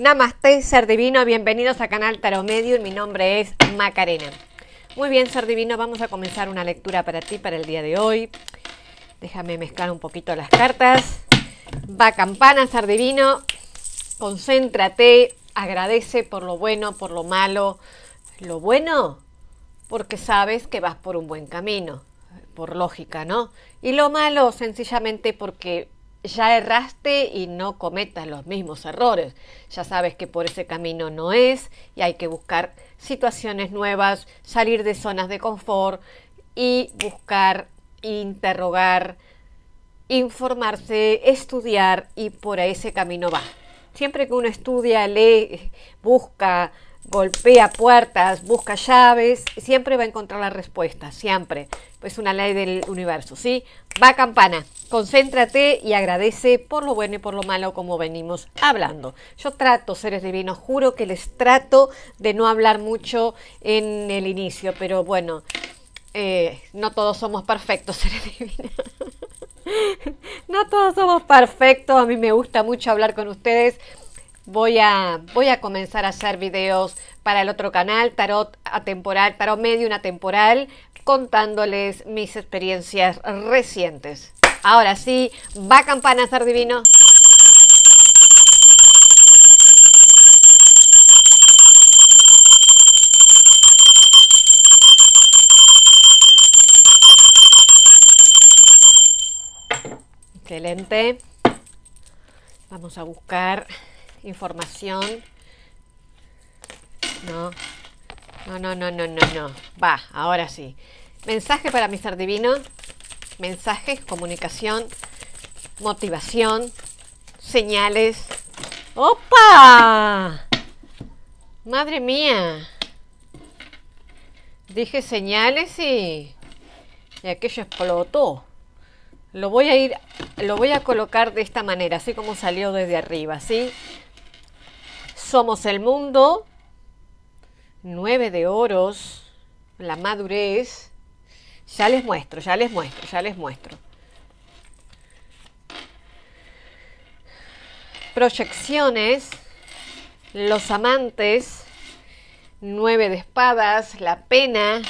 Namaste, ser divino, bienvenidos a Canal Tarot mi nombre es Macarena. Muy bien, ser divino, vamos a comenzar una lectura para ti para el día de hoy. Déjame mezclar un poquito las cartas. Va campana, ser divino, concéntrate, agradece por lo bueno, por lo malo. Lo bueno, porque sabes que vas por un buen camino, por lógica, ¿no? Y lo malo, sencillamente porque ya erraste y no cometas los mismos errores. Ya sabes que por ese camino no es y hay que buscar situaciones nuevas, salir de zonas de confort y buscar, interrogar, informarse, estudiar y por ese camino va. Siempre que uno estudia, lee, busca, golpea puertas, busca llaves, siempre va a encontrar la respuesta, siempre. Pues una ley del universo, ¿sí? Va campana, concéntrate y agradece por lo bueno y por lo malo como venimos hablando. Yo trato, seres divinos, juro que les trato de no hablar mucho en el inicio, pero bueno, eh, no todos somos perfectos, seres divinos. no todos somos perfectos, a mí me gusta mucho hablar con ustedes voy a, voy a comenzar a hacer videos para el otro canal, Tarot Atemporal, Tarot una temporal, contándoles mis experiencias recientes. Ahora sí, va campana ser divino. Excelente. Vamos a buscar información. No, no, no, no, no, no, no. Va, ahora sí. Mensaje para mi ser divino. Mensajes, comunicación, motivación, señales. ¡Opa! Madre mía. Dije señales y, y aquello explotó. Lo voy a ir, lo voy a colocar de esta manera, así como salió desde arriba, ¿sí? Somos el mundo, nueve de oros, la madurez. Ya les muestro, ya les muestro, ya les muestro. Proyecciones, los amantes, nueve de espadas, la pena,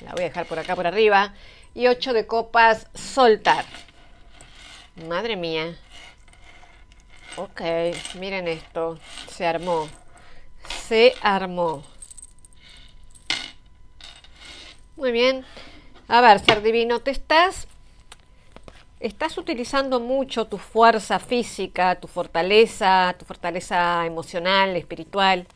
la voy a dejar por acá por arriba, y ocho de copas, soltar. Madre mía, Ok, miren esto. Se armó. Se armó. Muy bien. A ver, ser divino, te estás estás utilizando mucho tu fuerza física, tu fortaleza, tu fortaleza emocional, espiritual,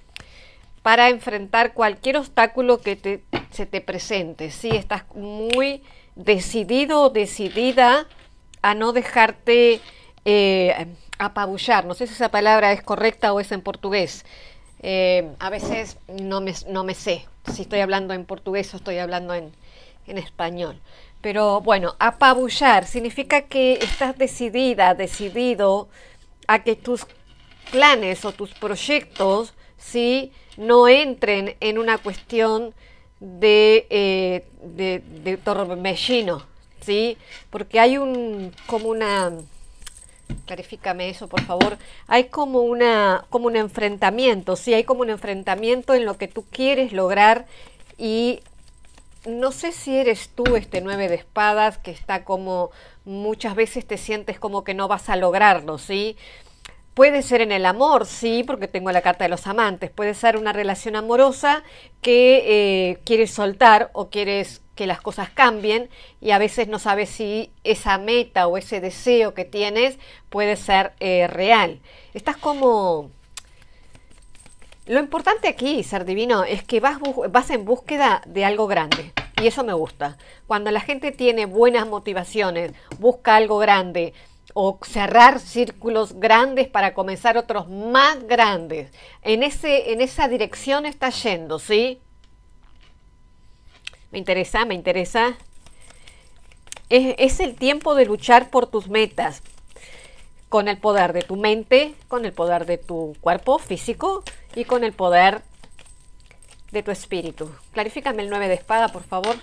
para enfrentar cualquier obstáculo que se te presente. ¿sí? Estás muy decidido o decidida a no dejarte eh, apabullar, no sé si esa palabra es correcta o es en portugués. Eh, a veces no me, no me sé si estoy hablando en portugués o estoy hablando en, en español. Pero bueno, apabullar significa que estás decidida, decidido a que tus planes o tus proyectos ¿sí? no entren en una cuestión de, eh, de, de torbellino, ¿sí? porque hay un, como una Clarifícame eso, por favor. Hay como, una, como un enfrentamiento, sí, hay como un enfrentamiento en lo que tú quieres lograr y no sé si eres tú este nueve de espadas que está como muchas veces te sientes como que no vas a lograrlo, ¿sí? Puede ser en el amor, sí, porque tengo la carta de los amantes. Puede ser una relación amorosa que eh, quieres soltar o quieres que las cosas cambien y a veces no sabes si esa meta o ese deseo que tienes puede ser eh, real. Estás como... Lo importante aquí, ser divino, es que vas, vas en búsqueda de algo grande. Y eso me gusta. Cuando la gente tiene buenas motivaciones, busca algo grande, o cerrar círculos grandes para comenzar otros más grandes. En, ese, en esa dirección está yendo, ¿sí? Me interesa, me interesa. Es, el tiempo de luchar por tus metas, con el poder de tu mente, con el poder de tu cuerpo físico y con el poder de tu espíritu. Clarifícame el 9 de espada, por favor.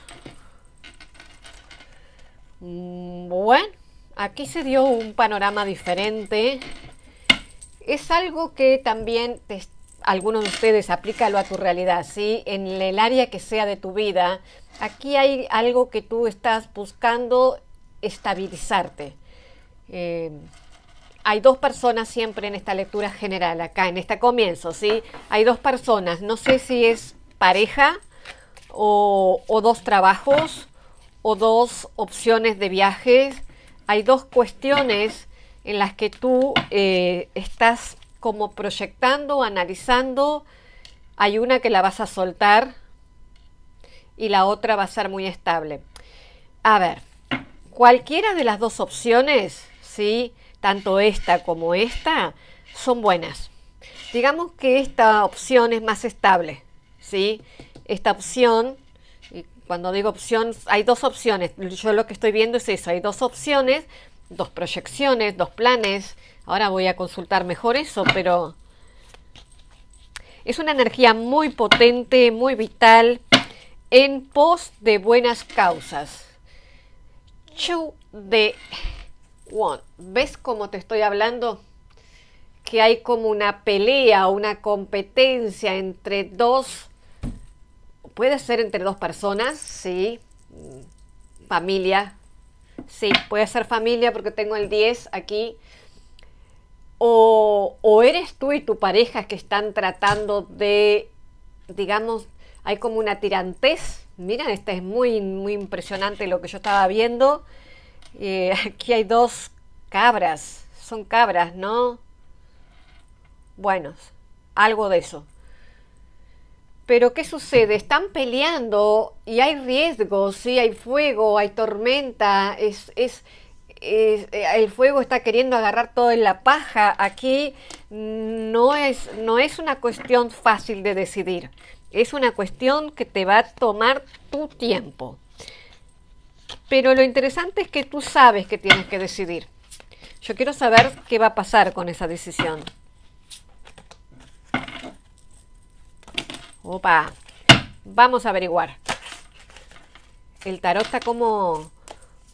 Mm, bueno, aquí se dio un panorama diferente. Es algo que también te, algunos de ustedes, aplícalo a tu realidad, ¿sí? En el área que sea de tu vida, aquí hay algo que tú estás buscando estabilizarte. Eh, hay dos personas siempre en esta lectura general, acá en este comienzo, ¿sí? Hay dos personas, no sé si es pareja o, dos trabajos o dos opciones de viajes. Hay dos cuestiones en las que tú eh, estás como proyectando, analizando, hay una que la vas a soltar y la otra va a ser muy estable. A ver, cualquiera de las dos opciones, ¿sí? tanto esta como esta, son buenas. Digamos que esta opción es más estable, ¿sí? Esta opción, y cuando digo opción, hay dos opciones. Yo lo que estoy viendo es eso, hay dos opciones, dos proyecciones, dos planes, Ahora voy a consultar mejor eso, pero es una energía muy potente, muy vital, en pos de buenas causas. Chu de One. ¿Ves cómo te estoy hablando? Que hay como una pelea, una competencia entre dos, puede ser entre dos personas, sí, familia, sí, puede ser familia porque tengo el 10 aquí o, eres tú y tu pareja que están tratando de, digamos, hay como una tirantez. Miren, esta es muy, muy impresionante lo que yo estaba viendo. Eh, aquí hay dos cabras, son cabras, ¿no? Bueno, algo de eso. Pero ¿qué sucede? Están peleando y hay riesgos, sí, hay fuego, hay tormenta, es, es, eh, el fuego está queriendo agarrar todo en la paja. Aquí no es, una cuestión fácil de decidir. Es una cuestión que te va a tomar tu tiempo. Pero lo interesante es que tú sabes que tienes que decidir. Yo quiero saber qué va a pasar con esa decisión. Opa, vamos a averiguar. El tarot está como,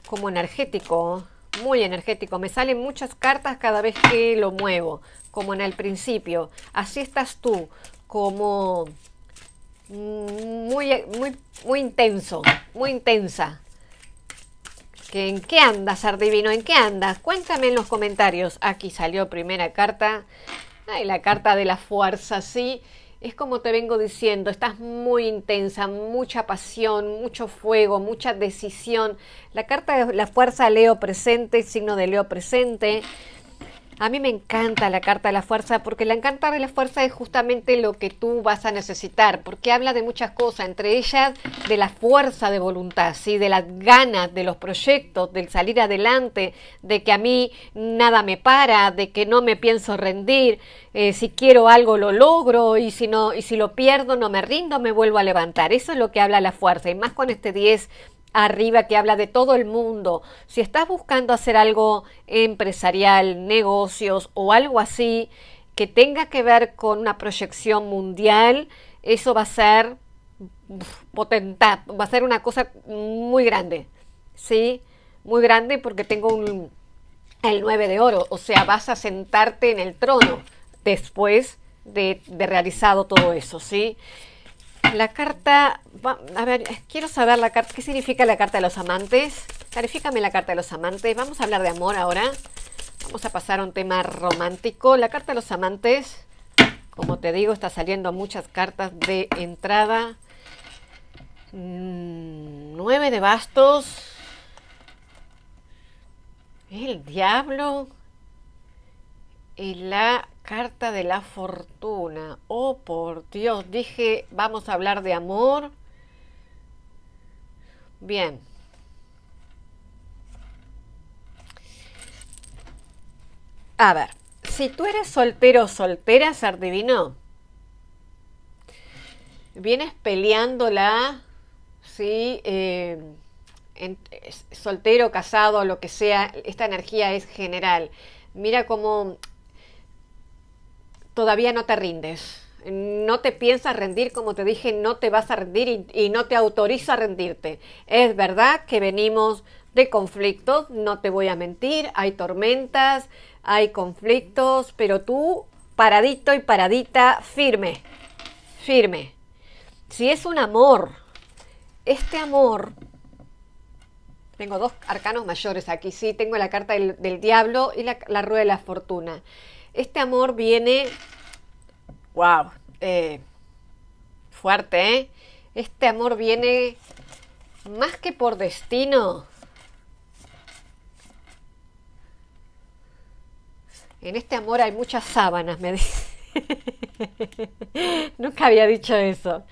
como energético muy energético. Me salen muchas cartas cada vez que lo muevo, como en el principio. Así estás tú, como mm, muy, muy, muy intenso, muy intensa. ¿Que ¿En qué andas, Ardivino? ¿En qué andas? Cuéntame en los comentarios. Aquí salió primera carta. Ay, la carta de la fuerza, sí es como te vengo diciendo, estás muy intensa, mucha pasión, mucho fuego, mucha decisión. La carta de la fuerza Leo presente, signo de Leo presente, a mí me encanta la carta de la fuerza porque la carta de la fuerza es justamente lo que tú vas a necesitar, porque habla de muchas cosas, entre ellas de la fuerza de voluntad, de las ganas, de los proyectos, del salir adelante, de que a mí nada me para, de que no me pienso rendir, eh, si quiero algo lo logro y si no y si lo pierdo no me rindo, me vuelvo a levantar. Eso es lo que habla la fuerza y más con este 10 arriba que habla de todo el mundo. Si estás buscando hacer algo empresarial, negocios o algo así que tenga que ver con una proyección mundial, eso va a ser potente, va a ser una cosa muy grande. ¿Sí? Muy grande porque tengo un, el 9 de oro, o sea, vas a sentarte en el trono después de, de realizado todo eso, ¿sí? La carta, a ver, quiero saber la carta, ¿qué significa la carta de los amantes? Clarifícame la carta de los amantes. Vamos a hablar de amor ahora. Vamos a pasar a un tema romántico. La carta de los amantes, como te digo, está saliendo muchas cartas de entrada. Mm, nueve de bastos. El diablo. Y la carta de la fortuna. Oh, por Dios, dije, vamos a hablar de amor. Bien. A ver, si tú eres soltero o soltera, ser Vienes peleándola, ¿sí? Eh, soltero, casado, lo que sea, esta energía es general. Mira cómo todavía no te rindes. No te piensas rendir, como te dije, no te vas a rendir y, no te autoriza a rendirte. Es verdad que venimos de conflictos, no te voy a mentir, hay tormentas, hay conflictos, pero tú paradito y paradita, firme, firme. Si es un amor, este amor, tengo dos arcanos mayores aquí, sí, tengo la carta del, diablo y la, la rueda de la fortuna. Este amor viene, wow, eh, fuerte, ¿eh? Este amor viene más que por destino. En este amor hay muchas sábanas, me dice. Nunca había dicho eso.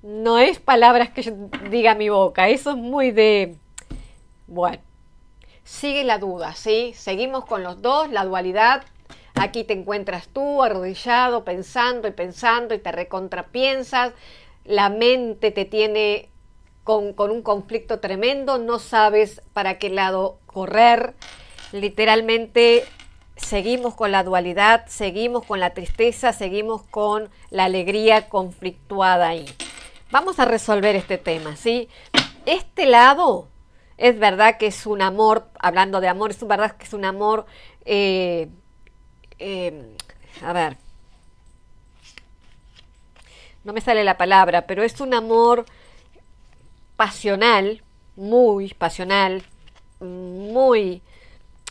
No es palabras que yo diga mi boca, eso es muy de... Bueno, sigue la duda, ¿sí? Seguimos con los dos, la dualidad Aquí te encuentras tú arrodillado, pensando y pensando y te recontrapiensas. La mente te tiene con, un conflicto tremendo, no sabes para qué lado correr. Literalmente seguimos con la dualidad, seguimos con la tristeza, seguimos con la alegría conflictuada ahí. Vamos a resolver este tema, ¿sí? Este lado es verdad que es un amor, hablando de amor, es verdad que es un amor eh, Em, a ver, no me sale la palabra, pero es un amor pasional, muy pasional, muy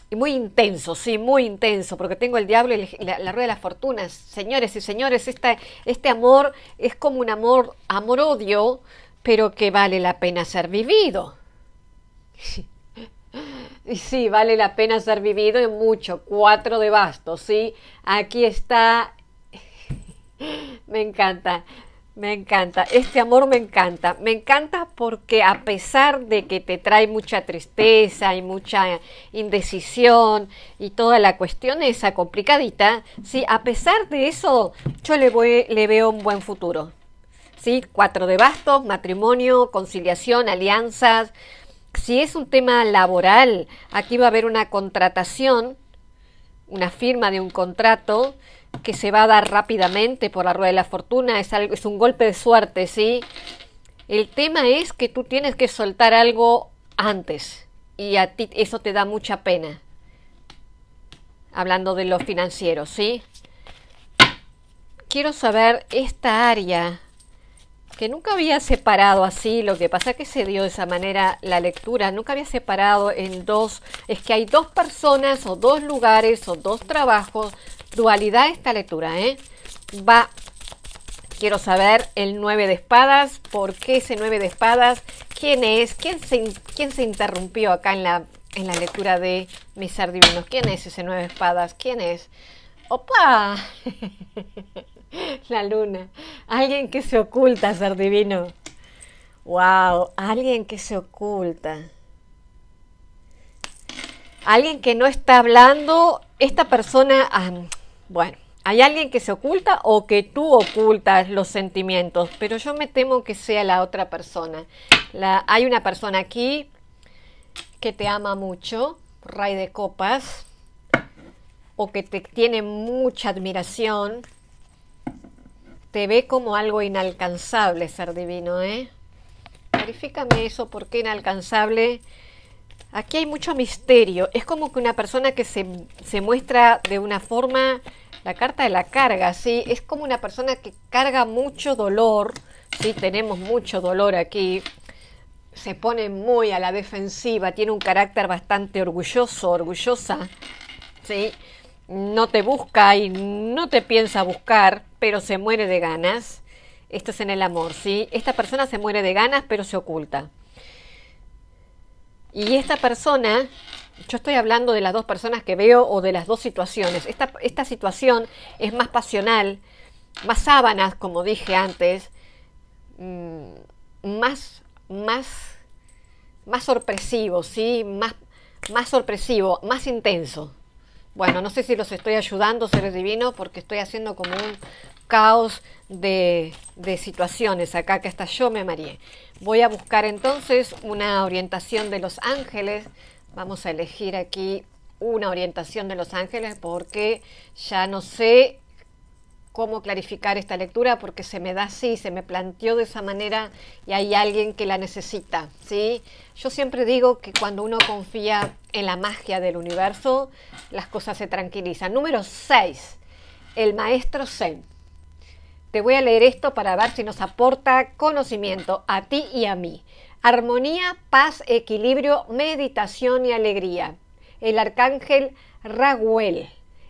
muy intenso, sí, muy intenso, porque tengo el diablo y la, rueda de las fortunas. Señores y señores, este amor es como un amor, amor-odio, pero que vale la pena ser vivido. sí, vale la pena ser vivido en mucho. Cuatro de bastos, sí. Aquí está. me encanta, me encanta. Este amor me encanta. Me encanta porque a pesar de que te trae mucha tristeza y mucha indecisión y toda la cuestión esa complicadita, sí, a pesar de eso, yo le, voy, le veo un buen futuro. ¿Sí? Cuatro de bastos, matrimonio, conciliación, alianzas, si es un tema laboral, aquí va a haber una contratación, una firma de un contrato que se va a dar rápidamente por la rueda de la fortuna, es, algo, es un golpe de suerte, ¿sí? El tema es que tú tienes que soltar algo antes y a ti eso te da mucha pena. Hablando de lo financiero, ¿sí? Quiero saber esta área que nunca había separado así, lo que pasa es que se dio de esa manera la lectura, nunca había separado en dos, es que hay dos personas o dos lugares o dos trabajos, dualidad esta lectura, ¿eh? Va, quiero saber el 9 de espadas, por qué ese 9 de espadas, quién es, quién se, se interrumpió acá en la, en la lectura de Mis Divinos, quién es ese nueve de espadas, quién es. ¡Opa! La luna. Alguien que se oculta, ser divino. Wow, alguien que se oculta. Alguien que no está hablando. Esta persona, ah, bueno, hay alguien que se oculta o que tú ocultas los sentimientos, pero yo me temo que sea la otra persona. hay una persona aquí que te ama mucho, ray de copas, o que te tiene mucha admiración, te ve como algo inalcanzable, ser divino, ¿eh? Verifícame eso, ¿por qué inalcanzable? Aquí hay mucho misterio. Es como que una persona que se, se muestra de una forma, la carta de la carga, ¿sí? Es como una persona que carga mucho dolor, ¿sí? Tenemos mucho dolor aquí. Se pone muy a la defensiva, tiene un carácter bastante orgulloso, orgullosa, ¿sí? no te busca y no te piensa buscar, pero se muere de ganas. Esto es en el amor, ¿sí? Esta persona se muere de ganas, pero se oculta. Y esta persona, yo estoy hablando de las dos personas que veo o de las dos situaciones. Esta, situación es más pasional, más sábanas, como dije antes, mm, más, más, más sorpresivo, ¿sí? Más, más sorpresivo, más intenso. Bueno, no sé si los estoy ayudando, seres divinos, porque estoy haciendo como un caos de, de situaciones acá que hasta yo me mareé. Voy a buscar entonces una orientación de los ángeles. Vamos a elegir aquí una orientación de los ángeles porque ya no sé cómo clarificar esta lectura porque se me da así, se me planteó de esa manera y hay alguien que la necesita, ¿sí? Yo siempre digo que cuando uno confía en la magia del universo, las cosas se tranquilizan. Número 6, el maestro Zen. Te voy a leer esto para ver si nos aporta conocimiento a ti y a mí. Armonía, paz, equilibrio, meditación y alegría. El arcángel Raguel.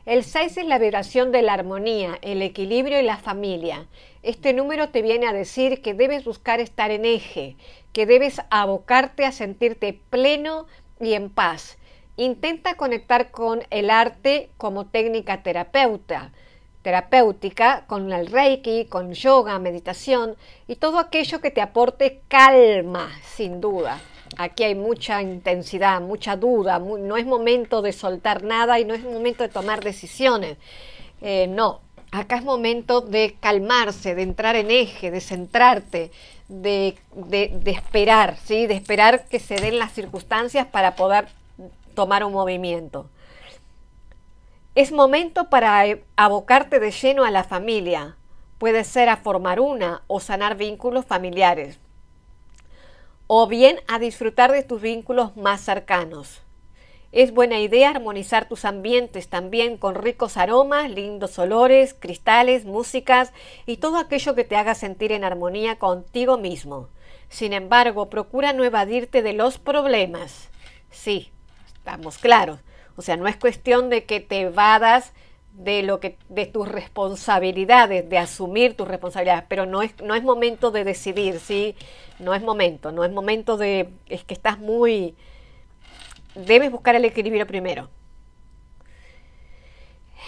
El 6 es la vibración de la armonía, el equilibrio y la familia. Este número te viene a decir que debes buscar estar en eje, que debes abocarte a sentirte pleno y en paz. Intenta conectar con el arte como técnica terapéutica, con el reiki, con yoga, meditación y todo aquello que te aporte calma, sin duda. Aquí hay mucha intensidad, mucha duda, no es momento de soltar nada y no es momento de tomar decisiones. Eh, no, acá es momento de calmarse, de entrar en eje, de centrarte, de, de, esperar, ¿sí? de esperar que se den las circunstancias para poder tomar un movimiento. Es momento para eh, abocarte de lleno a la familia. Puede ser a formar una o sanar vínculos familiares o bien a disfrutar de tus vínculos más cercanos. Es buena idea armonizar tus ambientes también con ricos aromas, lindos olores, cristales, músicas y todo aquello que te haga sentir en armonía contigo mismo. Sin embargo, procura no evadirte de los problemas. Sí, estamos claros. O sea, no es cuestión de que te evadas de lo que de tus responsabilidades, de asumir tus responsabilidades, pero no es no es momento de decidir, sí, no es momento, no es momento de es que estás muy debes buscar el equilibrio primero.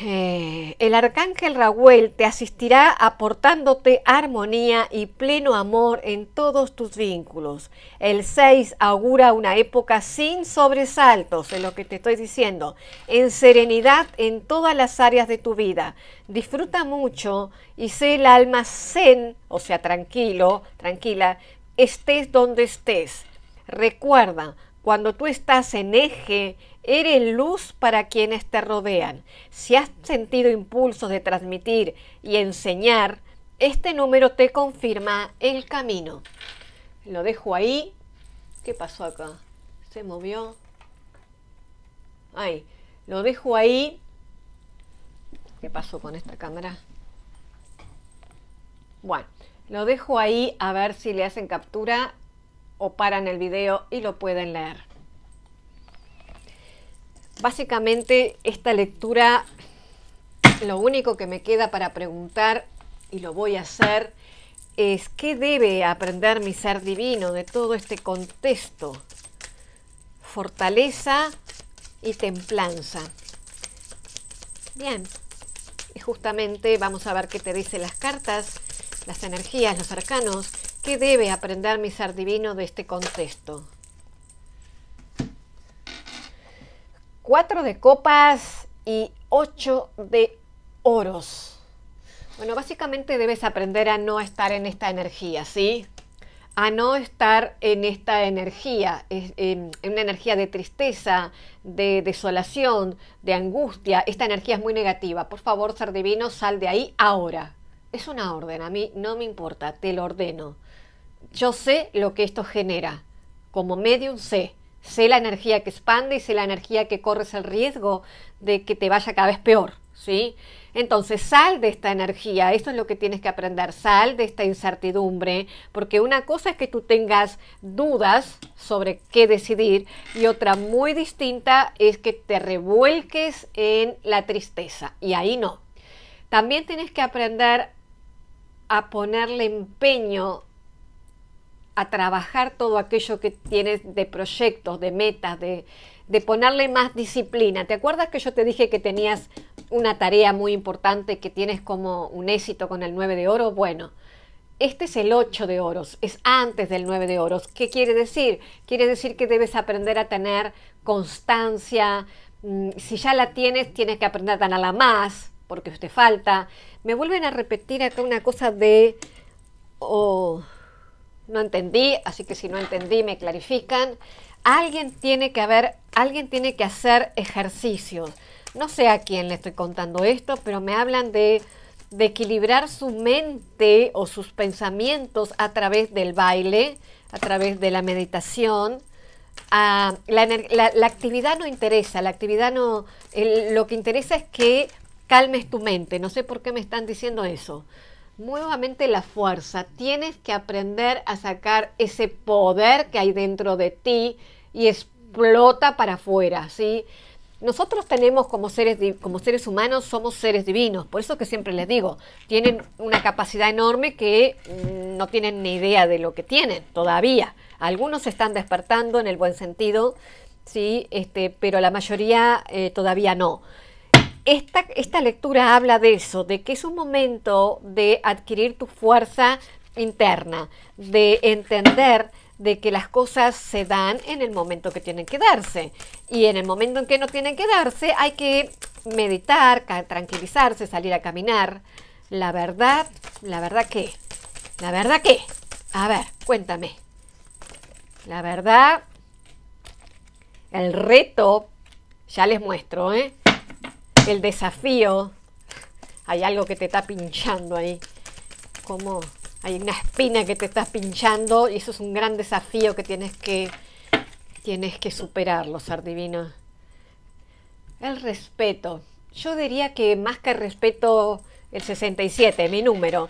Eh, el arcángel Raúl te asistirá aportándote armonía y pleno amor en todos tus vínculos. El 6 augura una época sin sobresaltos, en lo que te estoy diciendo, en serenidad en todas las áreas de tu vida. Disfruta mucho y sé el alma zen, o sea, tranquilo, tranquila, estés donde estés. Recuerda, cuando tú estás en eje, Eres luz para quienes te rodean. Si has sentido impulsos de transmitir y enseñar, este número te confirma el camino. Lo dejo ahí. ¿Qué pasó acá? Se movió. Ay, lo dejo ahí. ¿Qué pasó con esta cámara? Bueno, lo dejo ahí a ver si le hacen captura o paran el video y lo pueden leer. Básicamente esta lectura, lo único que me queda para preguntar, y lo voy a hacer, es qué debe aprender mi ser divino de todo este contexto. Fortaleza y templanza. Bien, y justamente vamos a ver qué te dicen las cartas, las energías, los arcanos. ¿Qué debe aprender mi ser divino de este contexto? cuatro de copas y ocho de oros. Bueno, básicamente debes aprender a no estar en esta energía, ¿sí? A no estar en esta energía, en una energía de tristeza, de desolación, de angustia. Esta energía es muy negativa. Por favor, ser divino, sal de ahí ahora. Es una orden, a mí no me importa, te lo ordeno. Yo sé lo que esto genera. Como medium sé Sé la energía que expande y sé la energía que corres el riesgo de que te vaya cada vez peor, ¿sí? Entonces sal de esta energía, esto es lo que tienes que aprender, sal de esta incertidumbre, porque una cosa es que tú tengas dudas sobre qué decidir y otra muy distinta es que te revuelques en la tristeza y ahí no. También tienes que aprender a ponerle empeño a trabajar todo aquello que tienes de proyectos, de metas, de, ponerle más disciplina. ¿Te acuerdas que yo te dije que tenías una tarea muy importante que tienes como un éxito con el 9 de oro? Bueno, este es el 8 de oros, es antes del 9 de oros. ¿Qué quiere decir? Quiere decir que debes aprender a tener constancia. Mm, si ya la tienes, tienes que aprender a tenerla más, porque usted falta. Me vuelven a repetir acá una cosa de... Oh, no entendí, así que si no entendí me clarifican. Alguien tiene que haber, alguien tiene que hacer ejercicios. No sé a quién le estoy contando esto, pero me hablan de, equilibrar su mente o sus pensamientos a través del baile, a través de la meditación. Ah, la, actividad no interesa, la actividad no, lo que interesa es que calmes tu mente. No sé por qué me están diciendo eso nuevamente la fuerza. Tienes que aprender a sacar ese poder que hay dentro de ti y explota para afuera, ¿sí? Nosotros tenemos como seres, como seres humanos, somos seres divinos, por eso que siempre les digo, tienen una capacidad enorme que mm, no tienen ni idea de lo que tienen todavía. Algunos se están despertando en el buen sentido, ¿sí? este, pero la mayoría eh, todavía no esta, lectura habla de eso, de que es un momento de adquirir tu fuerza interna, de entender de que las cosas se dan en el momento que tienen que darse. Y en el momento en que no tienen que darse, hay que meditar, tranquilizarse, salir a caminar. La verdad, la verdad que, la verdad que, a ver, cuéntame. La verdad, el reto, ya les muestro, ¿eh? el desafío. Hay algo que te está pinchando ahí. Como hay una espina que te está pinchando y eso es un gran desafío que tienes que, tienes que superarlo, ser divino. El respeto. Yo diría que más que respeto, el 67, mi número,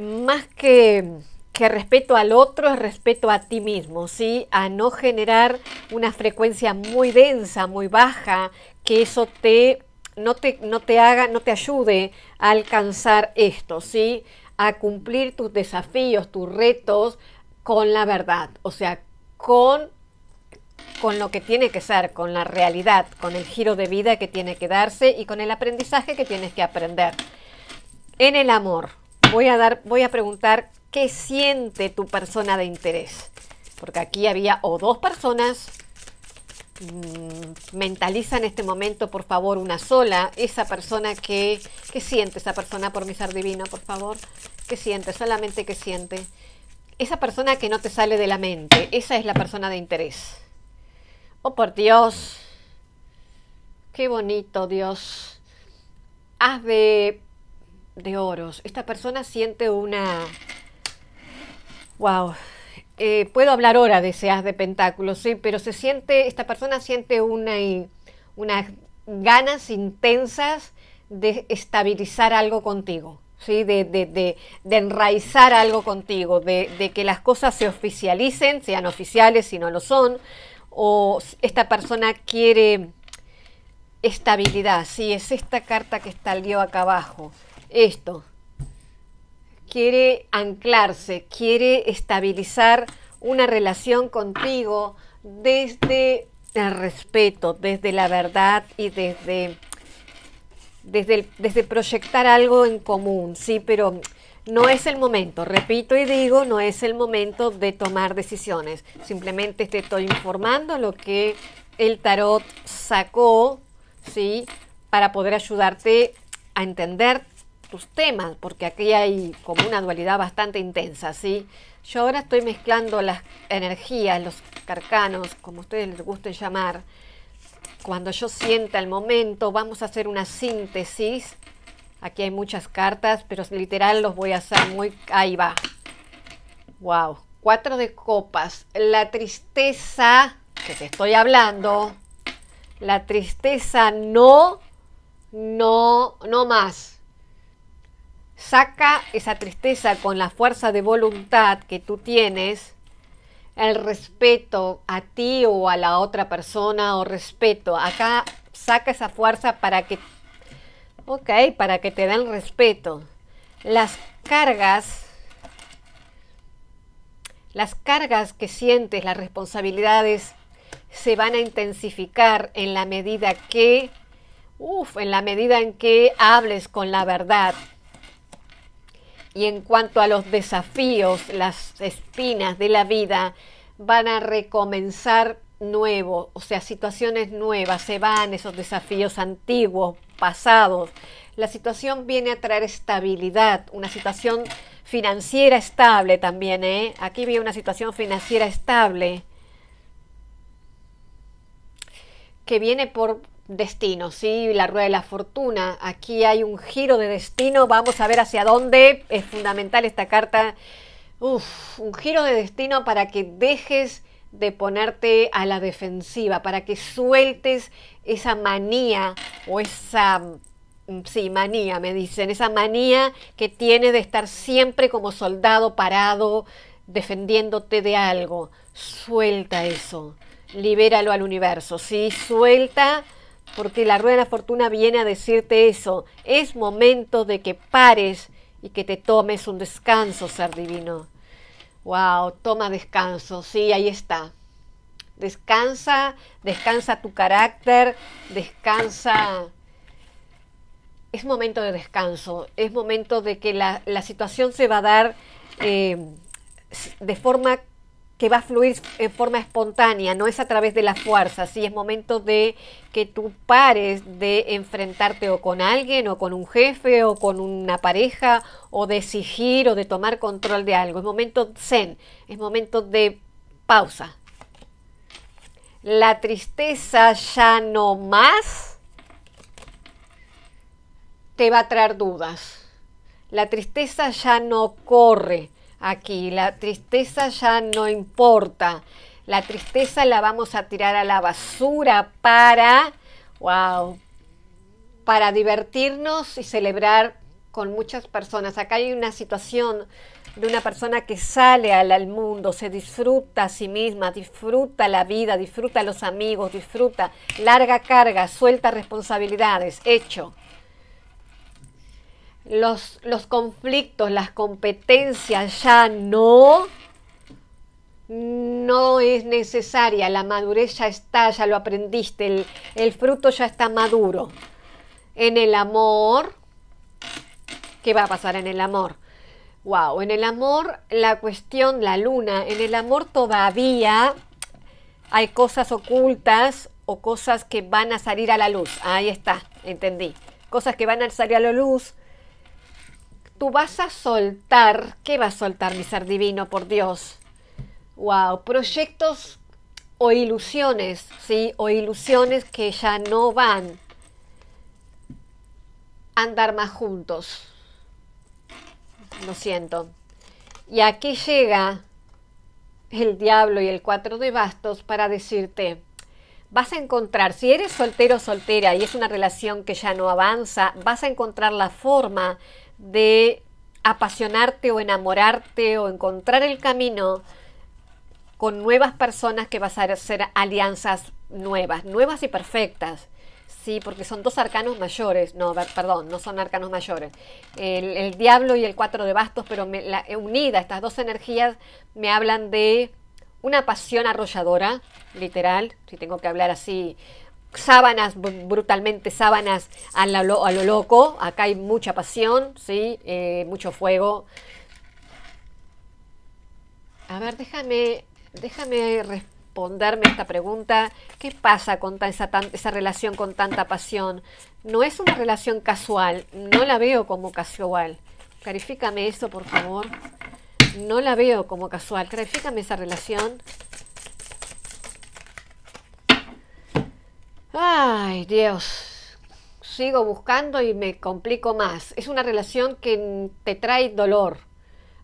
más que que respeto al otro es respeto a ti mismo, ¿sí? A no generar una frecuencia muy densa, muy baja, que eso te no te, no te haga, no te ayude a alcanzar esto, ¿sí? A cumplir tus desafíos, tus retos con la verdad, o sea, con, con lo que tiene que ser, con la realidad, con el giro de vida que tiene que darse y con el aprendizaje que tienes que aprender. En el amor, voy a dar, voy a preguntar qué siente tu persona de interés, porque aquí había o dos personas Mm, mentaliza en este momento, por favor, una sola, esa persona que, que siente, esa persona por mi ser divino, por favor, que siente, solamente que siente, esa persona que no te sale de la mente, esa es la persona de interés. Oh, por Dios, qué bonito, Dios. Haz de, de oros. Esta persona siente una... ¡Wow! Eh, puedo hablar ahora de ese as de pentáculos, ¿sí? pero se siente, esta persona siente una, unas ganas intensas de estabilizar algo contigo, ¿sí? de, enraizar algo contigo, de, que las cosas se oficialicen, sean oficiales si no lo son, o esta persona quiere estabilidad, si es esta carta que está salió acá abajo, esto, quiere anclarse, quiere estabilizar una relación contigo desde el respeto, desde la verdad y desde, desde, desde proyectar algo en común, ¿sí? Pero no es el momento, repito y digo, no es el momento de tomar decisiones. Simplemente te estoy informando lo que el tarot sacó, ¿sí? Para poder ayudarte a entenderte, temas, porque aquí hay como una dualidad bastante intensa, ¿sí? Yo ahora estoy mezclando las energías, los carcanos, como ustedes les guste llamar. Cuando yo sienta el momento, vamos a hacer una síntesis. Aquí hay muchas cartas, pero literal los voy a hacer muy... Ahí va. ¡Wow! Cuatro de copas. La tristeza que te estoy hablando, la tristeza no, no, no más. Saca esa tristeza con la fuerza de voluntad que tú tienes, el respeto a ti o a la otra persona o respeto. Acá saca esa fuerza para que, ok, para que te den respeto. Las cargas, las cargas que sientes, las responsabilidades se van a intensificar en la medida que, uff, en la medida en que hables con la verdad, y en cuanto a los desafíos, las espinas de la vida, van a recomenzar nuevo, o sea, situaciones nuevas, se van esos desafíos antiguos, pasados. La situación viene a traer estabilidad, una situación financiera estable también, ¿eh? Aquí vi una situación financiera estable que viene por destino, ¿sí? La rueda de la fortuna. Aquí hay un giro de destino. Vamos a ver hacia dónde. Es fundamental esta carta. un giro de destino para que dejes de ponerte a la defensiva, para que sueltes esa manía o esa... Mm, sí, manía, me dicen, esa manía que tiene de estar siempre como soldado parado, defendiéndote de algo. Suelta eso libéralo al universo, ¿sí? Suelta porque la rueda de la fortuna viene a decirte eso. Es momento de que pares y que te tomes un descanso, ser divino. Wow, toma descanso, sí, ahí está. Descansa, descansa tu carácter, descansa. Es momento de descanso, es momento de que la, situación se va a dar eh, de forma que va a fluir en forma espontánea, no es a través de la fuerza, si es momento de que tú pares de enfrentarte o con alguien o con un jefe o con una pareja o de exigir o de tomar control de algo, es momento zen, es momento de pausa. La tristeza ya no más te va a traer dudas. La tristeza ya no corre, aquí. La tristeza ya no importa. La tristeza la vamos a tirar a la basura para, wow, para divertirnos y celebrar con muchas personas. Acá hay una situación de una persona que sale al, mundo, se disfruta a sí misma, disfruta la vida, disfruta los amigos, disfruta larga carga, suelta responsabilidades, hecho los, conflictos, las competencias ya no, no es necesaria, la madurez ya está, ya lo aprendiste, el, el fruto ya está maduro. En el amor, ¿qué va a pasar en el amor? Wow, en el amor la cuestión, la luna, en el amor todavía hay cosas ocultas o cosas que van a salir a la luz. Ahí está, entendí. Cosas que van a salir a la luz vas a soltar, ¿qué vas a soltar, mi ser divino, por Dios? Wow, proyectos o ilusiones, ¿sí? O ilusiones que ya no van a andar más juntos. Lo siento. Y aquí llega el diablo y el cuatro de bastos para decirte, vas a encontrar, si eres soltero o soltera y es una relación que ya no avanza, vas a encontrar la forma de apasionarte o enamorarte o encontrar el camino con nuevas personas que vas a hacer alianzas nuevas, nuevas y perfectas. Sí, porque son dos arcanos mayores. No, perdón, no son arcanos mayores. El, el diablo y el cuatro de bastos, pero me, la, unida, estas dos energías me hablan de una pasión arrolladora, literal, si tengo que hablar así sábanas, brutalmente sábanas a, lo loco. Acá hay mucha pasión, ¿sí? Eh, mucho fuego. A ver, déjame, déjame responderme esta pregunta. ¿Qué pasa con esa, esa relación con tanta pasión? No es una relación casual, no la veo como casual. Clarifícame eso, por favor. No la veo como casual. Clarifícame esa relación. Ay, Dios. Sigo buscando y me complico más. Es una relación que te trae dolor,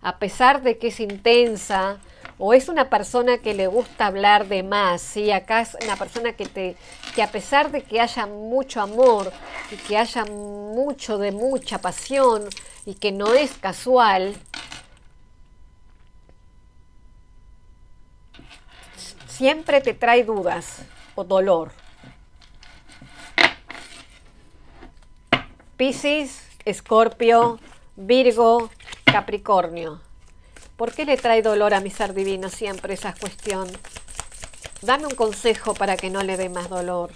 a pesar de que es intensa o es una persona que le gusta hablar de más, y Acá es una persona que te que a pesar de que haya mucho amor y que haya mucho de mucha pasión y que no es casual, siempre te trae dudas o dolor. Piscis, Escorpio, Virgo, Capricornio. ¿Por qué le trae dolor a mi ser divino siempre esa cuestión? Dame un consejo para que no le dé más dolor.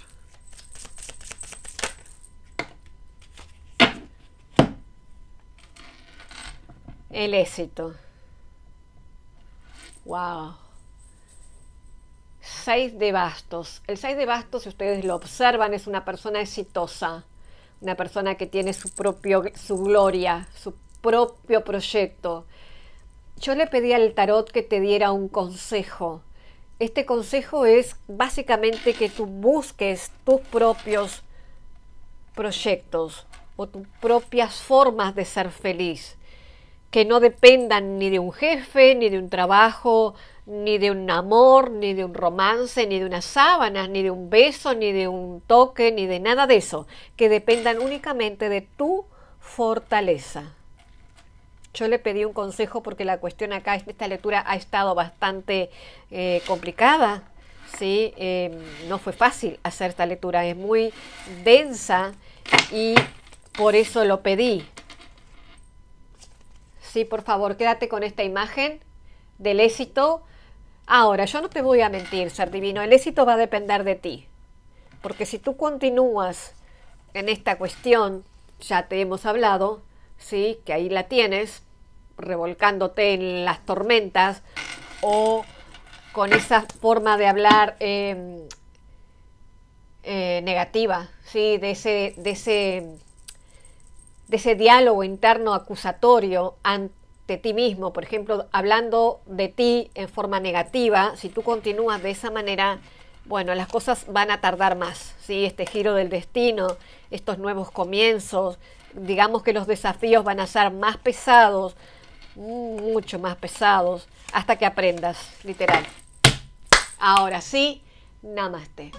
El éxito. Wow. Seis de bastos. El seis de bastos, si ustedes lo observan, es una persona exitosa una persona que tiene su propio, su gloria, su propio proyecto. Yo le pedí al tarot que te diera un consejo. Este consejo es básicamente que tú busques tus propios proyectos o tus propias formas de ser feliz, que no dependan ni de un jefe, ni de un trabajo, ni de un amor, ni de un romance, ni de unas sábanas, ni de un beso, ni de un toque, ni de nada de eso, que dependan únicamente de tu fortaleza. Yo le pedí un consejo porque la cuestión acá, es esta lectura ha estado bastante eh, complicada, ¿sí? Em, no fue fácil hacer esta lectura, es muy densa y por eso lo pedí. Sí, por favor, quédate con esta imagen del éxito Ahora, yo no te voy a mentir, ser divino, el éxito va a depender de ti. Porque si tú continúas en esta cuestión, ya te hemos hablado, ¿sí? Que ahí la tienes, revolcándote en las tormentas o con esa forma de hablar em, eh, negativa, ¿sí? De ese, de ese diálogo interno acusatorio ante de ti mismo, por ejemplo, hablando de ti en forma negativa, si tú continúas de esa manera, bueno, las cosas van a tardar más, ¿sí? Este giro del destino, estos nuevos comienzos, digamos que los desafíos van a ser más pesados, mucho más pesados, hasta que aprendas, literal. Ahora sí, namaste.